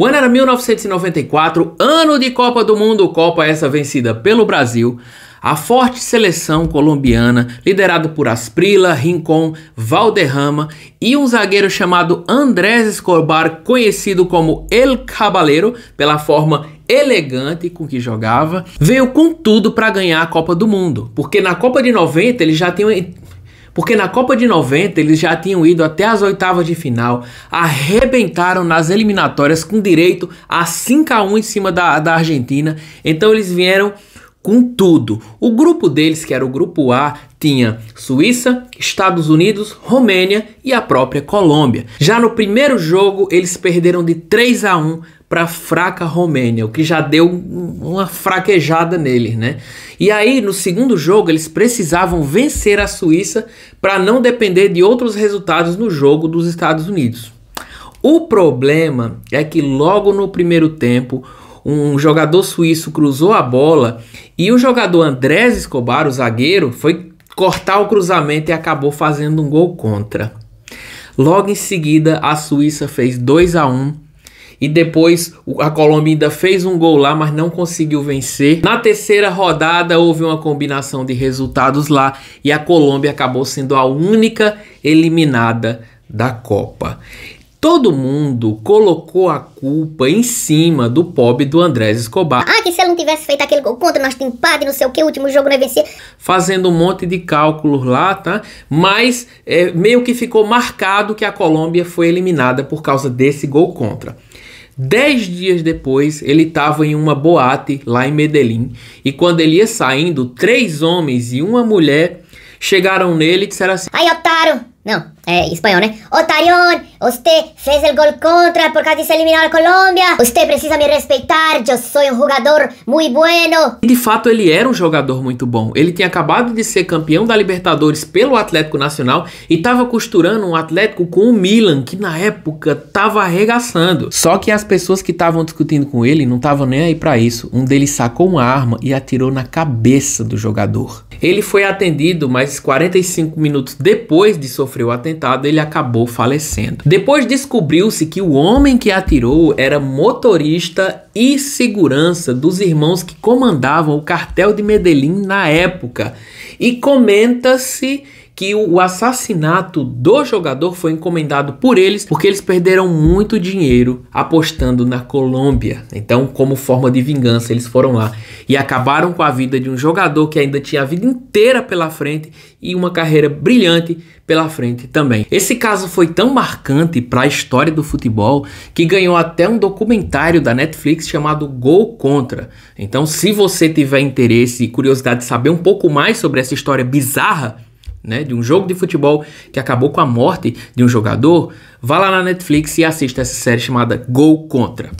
O ano era 1994, ano de Copa do Mundo, Copa essa vencida pelo Brasil. A forte seleção colombiana, liderada por Asprila, Rincon, Valderrama e um zagueiro chamado Andrés Escobar, conhecido como El Cabaleiro pela forma elegante com que jogava, veio com tudo para ganhar a Copa do Mundo, porque na Copa de 90 ele já tinha porque na Copa de 90 eles já tinham ido até as oitavas de final, arrebentaram nas eliminatórias com direito a 5 a 1 em cima da, da Argentina. Então eles vieram com tudo. O grupo deles, que era o grupo A, tinha Suíça, Estados Unidos, Romênia e a própria Colômbia. Já no primeiro jogo, eles perderam de 3 a 1 para a fraca Romênia, o que já deu uma fraquejada neles, né? E aí, no segundo jogo, eles precisavam vencer a Suíça para não depender de outros resultados no jogo dos Estados Unidos. O problema é que logo no primeiro tempo, um jogador suíço cruzou a bola e o jogador Andrés Escobar, o zagueiro, foi cortar o cruzamento e acabou fazendo um gol contra. Logo em seguida, a Suíça fez 2 a 1 e depois a Colômbia ainda fez um gol lá, mas não conseguiu vencer. Na terceira rodada houve uma combinação de resultados lá e a Colômbia acabou sendo a única eliminada da Copa. Todo mundo colocou a culpa em cima do pobre do Andrés Escobar. Ah, que se ele não tivesse feito aquele gol contra, nós temos empate, não sei o que, o último jogo não vencer. Fazendo um monte de cálculos lá, tá? Mas é, meio que ficou marcado que a Colômbia foi eliminada por causa desse gol contra. Dez dias depois, ele estava em uma boate lá em Medellín e quando ele ia saindo, três homens e uma mulher chegaram nele e disseram assim: Ai, otário! Não, é, eh, espanhol, né? Eh. Otarion, você fez o gol contra por causa de se eliminar a Colômbia. Você precisa me respeitar, eu sou um jogador muito bueno. E de fato ele era um jogador muito bom. Ele tinha acabado de ser campeão da Libertadores pelo Atlético Nacional e estava costurando um Atlético com o Milan, que na época estava arregaçando. Só que as pessoas que estavam discutindo com ele não estavam nem aí para isso. Um deles sacou uma arma e atirou na cabeça do jogador. Ele foi atendido, mas 45 minutos depois de sofrer o atentado atentado ele acabou falecendo. Depois descobriu-se que o homem que atirou era motorista e segurança dos irmãos que comandavam o cartel de Medellín na época. E comenta-se que o assassinato do jogador foi encomendado por eles porque eles perderam muito dinheiro apostando na Colômbia. Então, como forma de vingança, eles foram lá e acabaram com a vida de um jogador que ainda tinha a vida inteira pela frente e uma carreira brilhante pela frente também. Esse caso foi tão marcante para a história do futebol que ganhou até um documentário da Netflix chamado Gol Contra. Então, se você tiver interesse e curiosidade de saber um pouco mais sobre essa história bizarra, né, de um jogo de futebol que acabou com a morte de um jogador, vá lá na Netflix e assista essa série chamada Gol Contra.